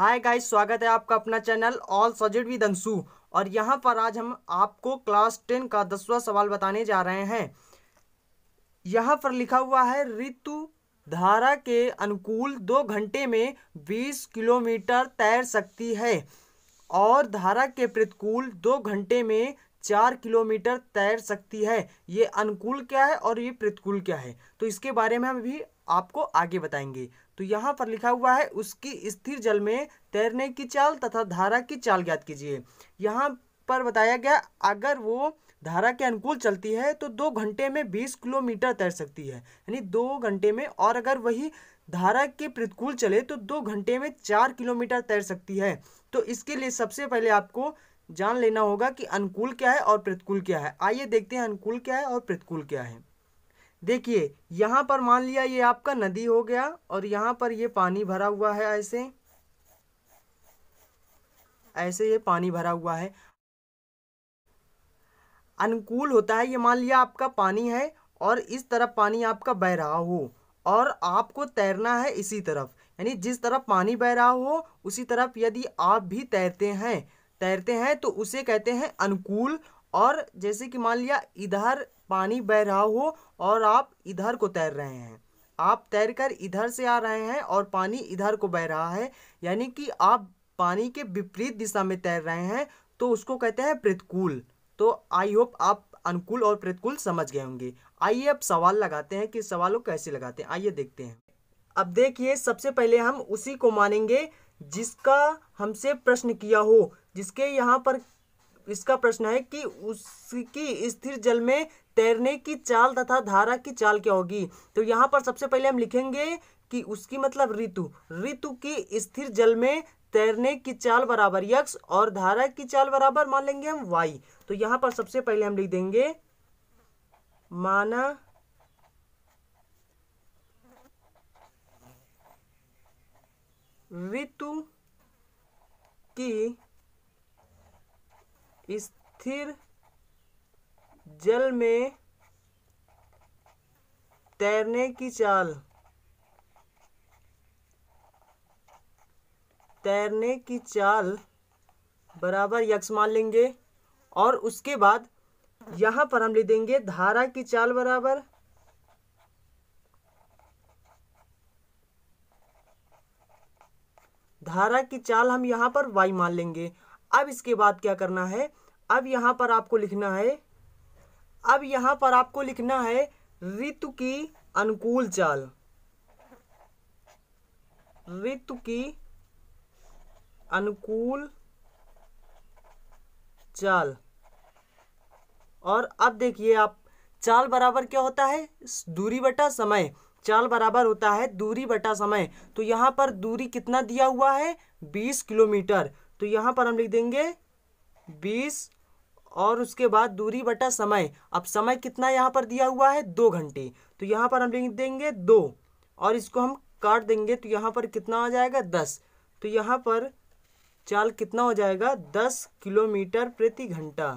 hi guys स्वागत है आपका अपना channel all subject with Anshu और यहाँ पर आज हम आपको क्लास टेन का दसवां सवाल बताने जा रहे हैं यहाँ पर लिखा हुआ है ऋतु धारा के अनुकूल दो घंटे में बीस किलोमीटर तैर सकती है और धारा के प्रतिकूल दो घंटे में चार किलोमीटर तैर सकती है ये अनुकूल क्या है और ये प्रतिकूल क्या है तो इसके बारे में हम अभी आपको आगे बताएंगे तो यहाँ पर लिखा हुआ है उसकी स्थिर जल में तैरने की चाल तथा धारा की चाल ज्ञात कीजिए यहाँ पर बताया गया अगर वो धारा के अनुकूल चलती है तो दो घंटे में बीस किलोमीटर तैर सकती है यानी दो घंटे में और अगर वही धारा के प्रतिकूल चले तो दो घंटे में चार किलोमीटर तैर सकती है तो इसके लिए सबसे पहले आपको जान लेना होगा कि अनुकूल क्या है और प्रतिकूल क्या है आइए देखते हैं अनुकूल क्या है और प्रतिकूल क्या है देखिए यहाँ पर मान लिया ये आपका नदी हो गया और यहाँ पर ये पानी भरा हुआ है ऐसे ऐसे ये पानी भरा हुआ है अनुकूल होता है ये मान लिया आपका पानी है और इस तरफ पानी आपका बह रहा हो और आपको तैरना है इसी तरफ यानी जिस तरफ पानी बह रहा हो उसी तरफ यदि आप भी तैरते हैं तैरते हैं तो उसे कहते हैं अनुकूल और जैसे कि मान लिया इधर पानी बह रहा हो और आप इधर को तैर रहे हैं आप तैर कर इधर से आ रहे हैं और पानी इधर को बह रहा है यानी कि आप पानी के विपरीत दिशा में तैर रहे हैं तो उसको कहते हैं प्रतिकूल तो आई होप आप अनुकूल और प्रतिकूल समझ गए होंगे आइए अब सवाल लगाते हैं कि सवालों कैसे लगाते हैं आइए देखते हैं अब देखिए सबसे पहले हम उसी को मानेंगे जिसका हमसे प्रश्न किया हो जिसके यहाँ पर इसका प्रश्न है कि उसकी स्थिर जल में तैरने की चाल तथा धारा की चाल क्या होगी तो यहाँ पर सबसे पहले हम लिखेंगे कि उसकी मतलब ऋतु ऋतु की स्थिर जल में तैरने की चाल बराबर यक्ष और धारा की चाल बराबर मान लेंगे हम वाई तो यहाँ पर सबसे पहले हम लिख देंगे माना ऋतु स्थिर जल में तैरने की चाल तैरने की चाल बराबर यक्ष मान लेंगे और उसके बाद यहां पर हम ले देंगे धारा की चाल बराबर धारा की चाल हम यहां पर वाई मान लेंगे अब इसके बाद क्या करना है अब यहाँ पर आपको लिखना है अब यहाँ पर आपको लिखना है ऋतु की अनुकूल चाल ऋतु की अनुकूल चाल और अब देखिए आप चाल बराबर क्या होता है दूरी बटा समय चाल बराबर होता है दूरी बटा समय तो यहाँ पर दूरी कितना दिया हुआ है बीस किलोमीटर तो यहाँ पर हम लिख देंगे बीस और उसके बाद दूरी बटा समय अब समय कितना यहाँ पर दिया हुआ है दो घंटे तो यहाँ पर हम लिख देंगे दो और इसको हम काट देंगे तो यहाँ पर कितना आ जाएगा दस तो यहाँ पर चाल कितना हो जाएगा दस किलोमीटर प्रति घंटा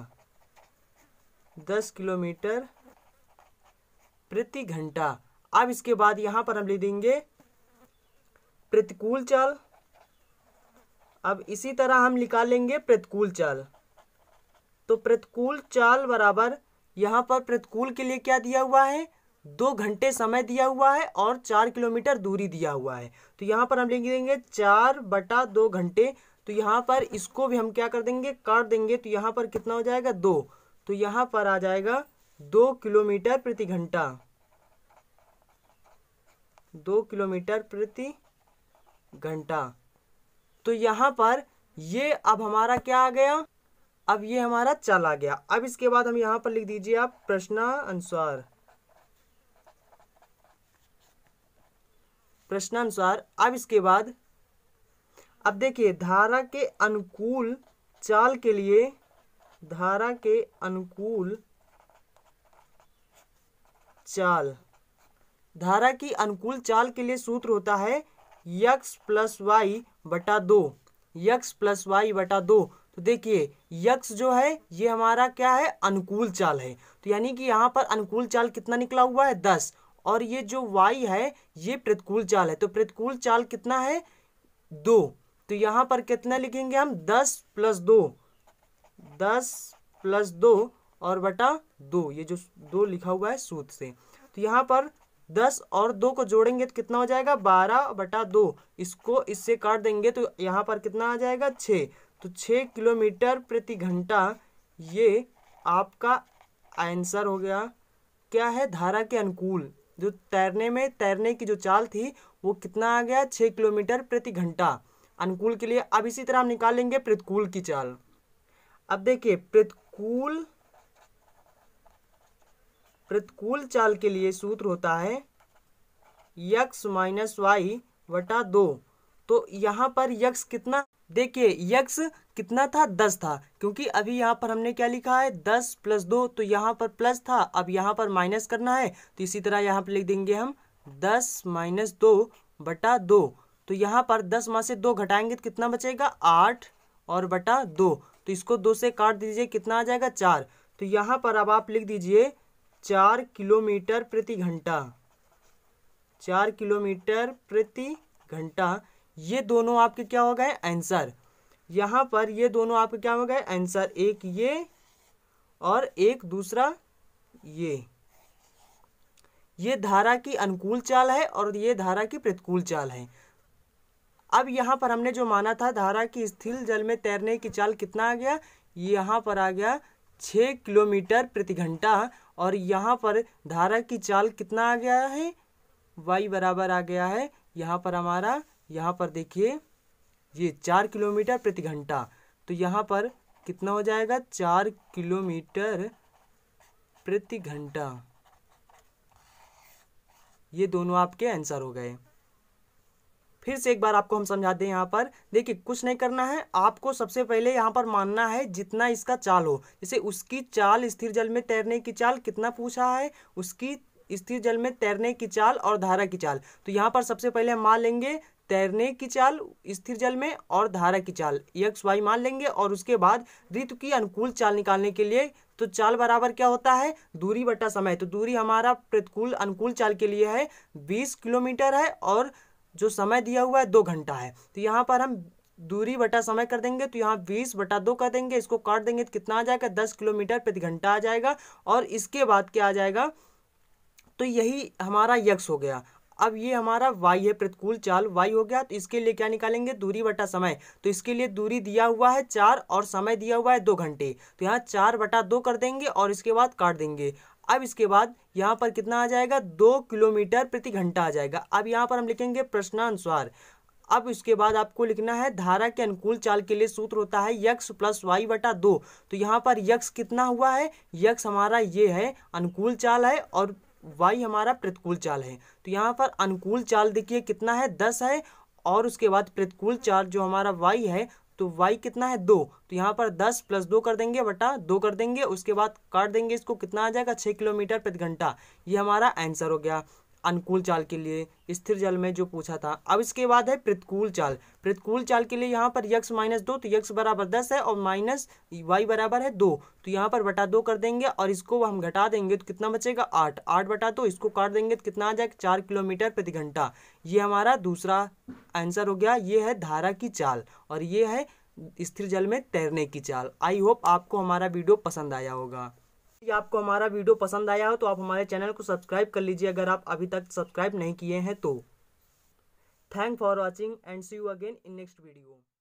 दस किलोमीटर प्रति घंटा अब इसके बाद यहाँ पर हम लिख देंगे प्रतिकूल चाल अब इसी तरह हम निकालेंगे प्रतिकूल चाल तो प्रतिकूल चाल बराबर यहाँ पर प्रतिकूल के लिए क्या दिया हुआ है दो घंटे समय दिया हुआ है और चार किलोमीटर दूरी दिया हुआ है तो यहाँ पर हम लिख देंगे चार बटा दो घंटे तो यहाँ पर इसको भी हम क्या कर देंगे काट देंगे तो यहाँ पर कितना हो जाएगा दो तो यहाँ पर आ जाएगा दो किलोमीटर प्रति घंटा दो किलोमीटर प्रति घंटा तो यहाँ पर ये अब हमारा क्या आ गया अब ये हमारा आ गया अब इसके बाद हम यहाँ पर लिख दीजिए आप प्रश्न अनुसार प्रश्नानुसार अब इसके बाद अब देखिए धारा के अनुकूल चाल के लिए धारा के अनुकूल चाल धारा की अनुकूल चाल के लिए सूत्र होता है यक्स प्लस वाई बटा दो यक्स प्लस वाई बटा दो तो देखिए यक्स जो है ये हमारा क्या है अनुकूल चाल है तो यानी कि यहाँ पर अनुकूल चाल कितना निकला हुआ है दस और ये जो वाई है ये प्रतिकूल चाल है तो प्रतिकूल चाल कितना है दो तो यहाँ पर कितना लिखेंगे हम दस प्लस दो दस प्लस दो और बटा दो ये जो दो लिखा हुआ है सूत से तो यहाँ पर दस और दो को जोड़ेंगे तो कितना हो जाएगा बारह बटा दो इसको इससे काट देंगे तो यहाँ पर कितना आ जाएगा छः तो छः किलोमीटर प्रति घंटा ये आपका आंसर हो गया क्या है धारा के अनुकूल जो तैरने में तैरने की जो चाल थी वो कितना आ गया छः किलोमीटर प्रति घंटा अनुकूल के लिए अब इसी तरह हम निकालेंगे प्रतिकूल की चाल अब देखिए प्रतिकूल प्रतिकूल चाल के लिए सूत्र होता है यक्स माइनस वाई वटा दो तो यहाँ पर यक्स कितना देखिए यक्स कितना था दस था क्योंकि अभी यहाँ पर हमने क्या लिखा है दस प्लस दो तो यहाँ पर प्लस था अब यहाँ पर माइनस करना है तो इसी तरह यहाँ पर लिख देंगे हम दस माइनस दो बटा दो तो यहाँ पर दस माँ से दो घटाएंगे तो कितना बचेगा आठ और बटा दो तो इसको दो से काट दीजिए कितना आ जाएगा चार तो यहाँ पर अब आप लिख दीजिए चार किलोमीटर प्रति घंटा चार किलोमीटर प्रति घंटा ये दोनों आपके क्या हो गए आंसर यहाँ पर ये दोनों आपके क्या हो गए आंसर एक ये और एक दूसरा ये ये धारा की अनुकूल चाल है और ये धारा की प्रतिकूल चाल है अब यहाँ पर हमने जो माना था धारा की स्थिर जल में तैरने की चाल कितना आ गया यहाँ पर आ गया छः किलोमीटर प्रति घंटा और यहाँ पर धारा की चाल कितना आ गया है वाई बराबर आ गया है यहाँ पर हमारा यहाँ पर देखिए ये चार किलोमीटर प्रति घंटा तो यहाँ पर कितना हो जाएगा चार किलोमीटर प्रति घंटा ये दोनों आपके आंसर हो गए फिर से एक बार आपको हम समझा दें यहाँ पर देखिए कुछ नहीं करना है आपको सबसे पहले यहाँ पर मानना है जितना इसका चाल हो जैसे उसकी चाल स्थिर जल में तैरने की चाल कितना पूछा है उसकी स्थिर जल में तैरने की चाल और धारा की चाल तो यहाँ पर सबसे पहले हम मान लेंगे तैरने की चाल स्थिर जल में और धारा की चाल यक्स वाई मान लेंगे और उसके बाद ऋतु की अनुकूल चाल निकालने के लिए तो चाल बराबर क्या होता है दूरी बटा समय तो दूरी हमारा प्रतिकूल अनुकूल चाल के लिए है बीस किलोमीटर है और जो समय दिया हुआ है दो घंटा है तो यहाँ पर हम दूरी बटा समय कर देंगे तो यहाँ बीस बटा दो कर देंगे इसको काट देंगे तो कितना आ जाएगा दस किलोमीटर प्रति घंटा आ जाएगा और इसके बाद क्या आ जाएगा तो यही हमारा यक्ष हो गया अब ये हमारा वाई है प्रतिकूल चाल वाई हो गया तो इसके लिए क्या निकालेंगे दूरी बटा समय तो इसके लिए दूरी दिया हुआ है चार और समय दिया हुआ है दो घंटे तो यहाँ चार बटा दो कर देंगे और इसके बाद काट देंगे अब इसके बाद यहाँ पर कितना आ जाएगा दो किलोमीटर प्रति घंटा आ जाएगा अब यहाँ पर हम लिखेंगे प्रश्नानुसार अब इसके बाद आपको लिखना है धारा के अनुकूल चाल के लिए सूत्र होता है यक्स प्लस वाई बटा दो तो यहाँ पर यक्स कितना हुआ है यक्स हमारा ये है अनुकूल चाल है और वाई हमारा प्रतिकूल चाल है तो यहाँ पर अनुकूल चाल देखिए कितना है दस है और उसके बाद प्रतिकूल चाल जो हमारा वाई है तो वाई कितना है दो तो यहाँ पर दस प्लस दो कर देंगे बटा दो कर देंगे उसके बाद काट देंगे इसको कितना आ जाएगा छः किलोमीटर प्रति घंटा ये हमारा आंसर हो गया अनुकूल चाल के लिए स्थिर जल में जो पूछा था अब इसके बाद है प्रतिकूल चाल प्रतिकूल चाल के लिए यहाँ पर यक्स माइनस दो तो यक्स बराबर दस है और माइनस वाई बराबर है दो तो यहाँ पर बटा दो कर देंगे और इसको हम घटा देंगे तो कितना बचेगा आठ आठ बटा दो तो इसको काट देंगे तो कितना आ जाएगा चार किलोमीटर प्रति घंटा ये हमारा दूसरा आंसर हो गया ये है धारा की चाल और ये है स्थिर जल में तैरने की चाल आई होप आपको हमारा वीडियो पसंद आया होगा यदि आपको हमारा वीडियो पसंद आया हो तो आप हमारे चैनल को सब्सक्राइब कर लीजिए अगर आप अभी तक सब्सक्राइब नहीं किए हैं तो thank for watching and see you again in next video